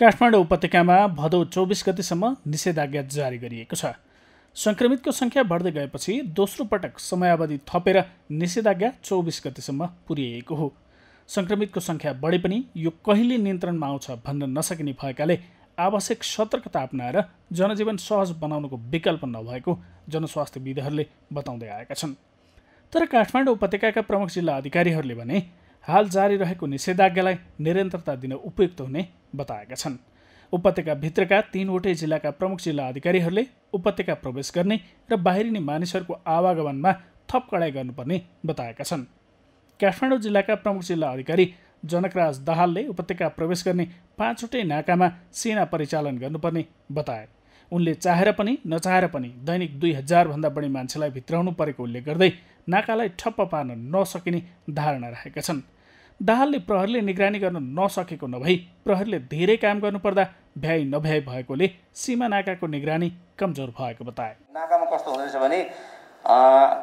काठमाडौँ उपत्यकामा भदौ चौबिस गतिसम्म निषेधाज्ञा जारी गरिएको छ सङ्क्रमितको सङ्ख्या बढ्दै गएपछि दोस्रो पटक समयावधि थपेर निषेधाज्ञा चौबिस गतिसम्म पुर्याइएको हो सङ्क्रमितको सङ्ख्या बढे पनि यो कहिले नियन्त्रणमा आउँछ भन्न नसकिने भएकाले आवश्यक सतर्कता अप्नाएर जनजीवन सहज बनाउनुको विकल्प नभएको जनस्वास्थ्यविदहरूले बताउँदै आएका छन् तर काठमाडौँ उपत्यकाका प्रमुख जिल्ला अधिकारीहरूले भने हाल जारी रहेको निषेधाज्ञालाई निरन्तरता दिन उपयुक्त हुने बताएका छन् उपत्यकाभित्रका तीनवटै जिल्लाका प्रमुख जिल्ला अधिकारीहरूले उपत्यका प्रवेश गर्ने र बाहिरिने मानिसहरूको आवागमनमा थप कडाइ गर्नुपर्ने बताएका छन् काठमाडौँ जिल्लाका प्रमुख जिल्ला अधिकारी जनकराज दाहालले उपत्यका प्रवेश गर्ने पाँचवटै नाकामा सेना परिचालन गर्नुपर्ने बताए उनले चाहेर पनि नचाहेर पनि दैनिक दुई हजारभन्दा बढी मान्छेलाई भित्राउनु परेको उल्लेख गर्दै नाकालाई ठप्प पार्न नसकिने धारणा राखेका छन् दाहालले प्रहरले निगरानी गर्न नसकेको नभई प्रहरले धेरै काम गर्नुपर्दा भ्याइ नभ्याइ भएकोले सीमा नाकाको निगरानी कमजोर भएको बताए नाकामा कस्तो हुँदो रहेछ भने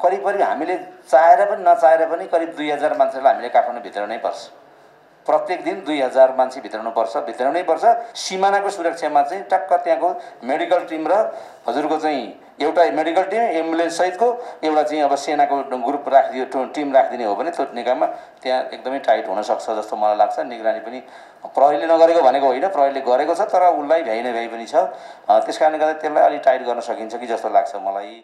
करिब करिब हामीले चाहेर पनि नचाहेर पनि करिब दुई हजार मान्छेलाई हामीले काठमाडौँभित्र नै पर्छ प्रत्येक दिन दुई हजार मान्छे भित्राउनुपर्छ भित्राउनै पर्छ सिमानाको सुरक्षामा चाहिँ टक्क त्यहाँको मेडिकल टिम र हजुरको चाहिँ एउटा मेडिकल टिम एम्बुलेन्स सहितको एउटा चाहिँ अब सेनाको ग्रुप राखिदियो टिम राखिदिने हो भने त्यो निकायमा त्यहाँ एकदमै टाइट हुनसक्छ जस्तो मलाई लाग्छ निगरानी पनि प्रहरीले नगरेको भनेको होइन प्रहरीले गरेको छ तर उसलाई भ्याइ नभ्याइ पनि छ त्यस कारणले गर्दा त्यसलाई अलिक टाइट गर्न सकिन्छ कि जस्तो लाग्छ मलाई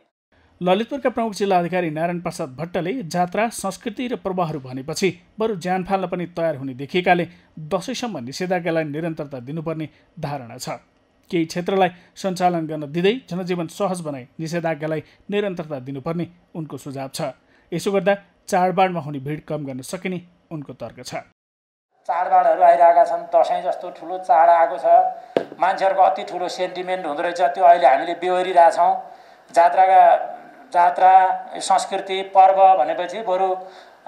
ललितपुरका प्रमुख जिल्लाधिकारी नारायण प्रसाद भट्टले जात्रा संस्कृति र पर्वहरू भनेपछि बरु ज्यान फाल्न पनि तयार हुने देखिएकाले दसैँसम्म निषेधाज्ञालाई निरन्तरता दिनुपर्ने धारणा छ केही क्षेत्रलाई सञ्चालन गर्न दिँदै जनजीवन सहज बनाई निषेधाज्ञालाई निरन्तरता दिनुपर्ने उनको सुझाव छ यसो गर्दा चाडबाडमा हुने भिड कम गर्न सकिने उनको तर्क छ चाडबाडहरू आइरहेका छन् दसैँ जस्तो ठुलो चाड आएको छ मान्छेहरूको अति ठुलो सेन्टिमेन्ट हुँदो रहेछ त्यो अहिले हामीले बेहोरिरहेछौँ जात्राका जात्रा संस्कृति पर्व भनेपछि बरु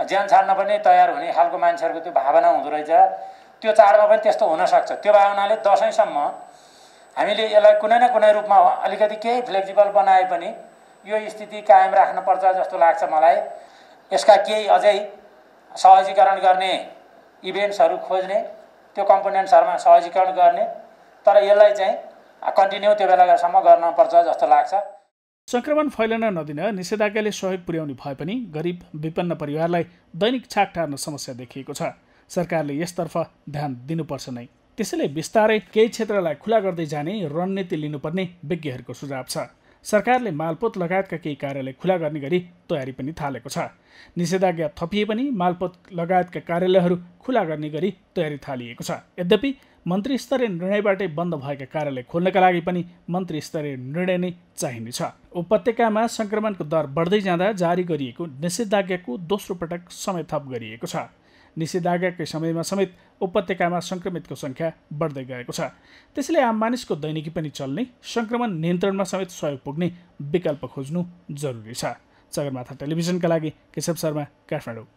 ज्यान छाड्न पनि तयार हुने खालको मान्छेहरूको त्यो भावना हुँदो रहेछ त्यो चाडमा पनि त्यस्तो हुनसक्छ त्यो भावनाले दसैँसम्म हामीले यसलाई कुनै न कुनै रूपमा अलिकति केही फ्लेक्सिबल बनाए पनि यो स्थिति कायम राख्नुपर्छ जस्तो लाग्छ मलाई यसका केही अझै सहजीकरण गर्ने इभेन्ट्सहरू खोज्ने त्यो कम्पोनेन्ट्सहरूमा सहजीकरण गर्ने तर यसलाई चाहिँ कन्टिन्यू त्यो बेलासम्म गर्नुपर्छ जस्तो लाग्छ सङ्क्रमण फैलन नदिन निषेधाज्ञाले सहयोग पुर्याउने भए पनि गरिब विपन्न परिवारलाई दैनिक छाक टार्न समस्या देखिएको छ सरकारले यसतर्फ ध्यान दिनुपर्छ नै त्यसैले बिस्तारै केही क्षेत्रलाई खुला गर्दै जाने रणनीति लिनुपर्ने विज्ञहरूको सुझाव छ सरकारले मालपोत लगायतका केही कार्यालय खुला गर्ने गरी तयारी पनि थालेको छ निषेधाज्ञा थपिए पनि मालपोत लगायतका कार्यालयहरू खुला गर्ने गरी तयारी थालिएको छ यद्यपि मन्त्री स्तरीय निर्णयबाटै बन्द भएका कार्यालय खोल्नका लागि पनि मन्त्री स्तरीय निर्णय नै चाहिनेछ उपत्यकामा सङ्क्रमणको दर बढ्दै जाँदा जारी गरिएको निषेधाज्ञाको दोस्रो पटक समय थप गरिएको छ निषेधाज्ञाकै समयमा समेत उपत्यकामा सङ्क्रमितको सङ्ख्या बढ्दै गएको छ त्यसैले आम मानिसको दैनिकी पनि चल्ने सङ्क्रमण नियन्त्रणमा समेत सहयोग पुग्ने विकल्प खोज्नु जरुरी छ सगरमाथा टेलिभिजनका लागि केशव शर्मा काठमाडौँ